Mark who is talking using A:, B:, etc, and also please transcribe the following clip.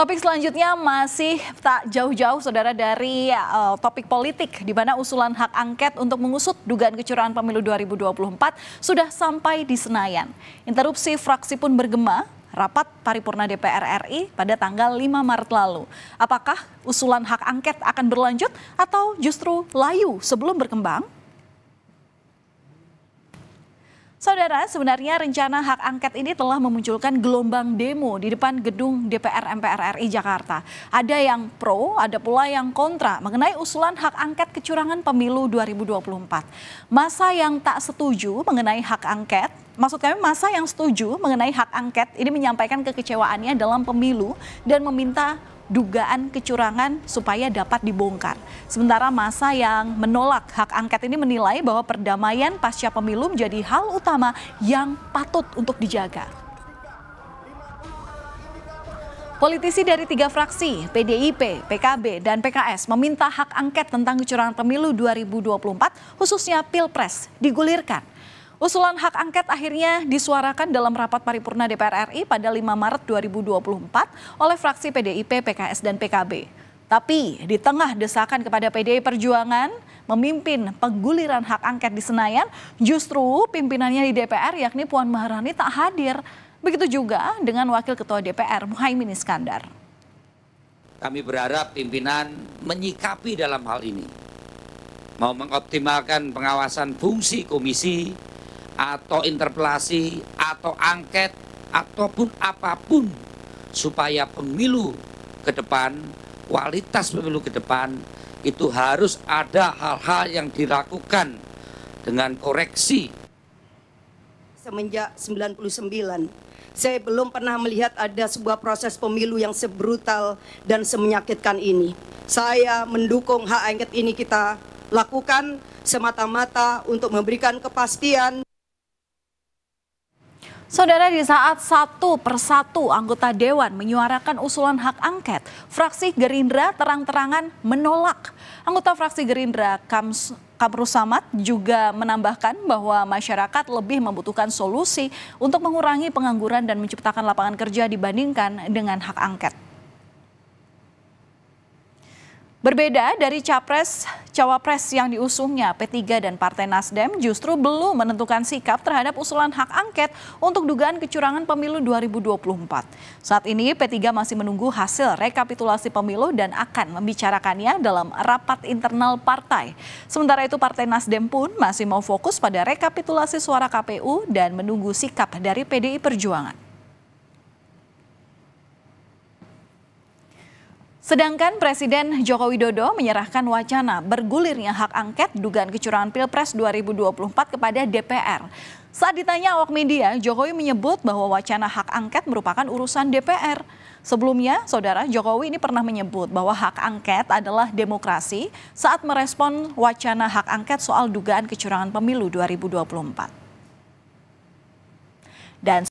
A: Topik selanjutnya masih tak jauh-jauh saudara dari uh, topik politik di mana usulan hak angket untuk mengusut dugaan kecurangan pemilu 2024 sudah sampai di Senayan. Interupsi fraksi pun bergema rapat paripurna DPR RI pada tanggal 5 Maret lalu. Apakah usulan hak angket akan berlanjut atau justru layu sebelum berkembang? Saudara, sebenarnya rencana hak angket ini telah memunculkan gelombang demo di depan gedung DPR MPR RI Jakarta. Ada yang pro, ada pula yang kontra mengenai usulan hak angket kecurangan pemilu 2024. Masa yang tak setuju mengenai hak angket, maksud kami masa yang setuju mengenai hak angket ini menyampaikan kekecewaannya dalam pemilu dan meminta dugaan kecurangan supaya dapat dibongkar. Sementara masa yang menolak hak angket ini menilai bahwa perdamaian pasca pemilu menjadi hal utama yang patut untuk dijaga. Politisi dari tiga fraksi, PDIP, PKB, dan PKS meminta hak angket tentang kecurangan pemilu 2024, khususnya Pilpres, digulirkan. Usulan hak angket akhirnya disuarakan dalam rapat paripurna DPR RI pada 5 Maret 2024 oleh fraksi PDIP, PKS, dan PKB. Tapi di tengah desakan kepada PDI Perjuangan memimpin pengguliran hak angket di Senayan, justru pimpinannya di DPR yakni Puan Maharani tak hadir. Begitu juga dengan Wakil Ketua DPR Muhaimin Iskandar.
B: Kami berharap pimpinan menyikapi dalam hal ini mau mengoptimalkan pengawasan fungsi komisi atau interpelasi atau angket ataupun apapun supaya pemilu ke depan kualitas pemilu ke depan itu harus ada hal-hal yang dilakukan dengan koreksi
A: semenjak 99 saya belum pernah melihat ada sebuah proses pemilu yang sebrutal dan semenyakitkan ini saya mendukung hak angket ini kita lakukan semata-mata untuk memberikan kepastian Saudara, di saat satu persatu anggota Dewan menyuarakan usulan hak angket, fraksi Gerindra terang-terangan menolak. Anggota fraksi Gerindra, Kams, Kamru Samad juga menambahkan bahwa masyarakat lebih membutuhkan solusi untuk mengurangi pengangguran dan menciptakan lapangan kerja dibandingkan dengan hak angket. Berbeda dari capres cawapres yang diusungnya, P3 dan Partai Nasdem justru belum menentukan sikap terhadap usulan hak angket untuk dugaan kecurangan pemilu 2024. Saat ini P3 masih menunggu hasil rekapitulasi pemilu dan akan membicarakannya dalam rapat internal partai. Sementara itu Partai Nasdem pun masih mau fokus pada rekapitulasi suara KPU dan menunggu sikap dari PDI Perjuangan. Sedangkan Presiden Joko Widodo menyerahkan wacana bergulirnya hak angket dugaan kecurangan Pilpres 2024 kepada DPR. Saat ditanya awak media, Jokowi menyebut bahwa wacana hak angket merupakan urusan DPR. Sebelumnya, saudara Jokowi ini pernah menyebut bahwa hak angket adalah demokrasi saat merespon wacana hak angket soal dugaan kecurangan pemilu 2024. Dan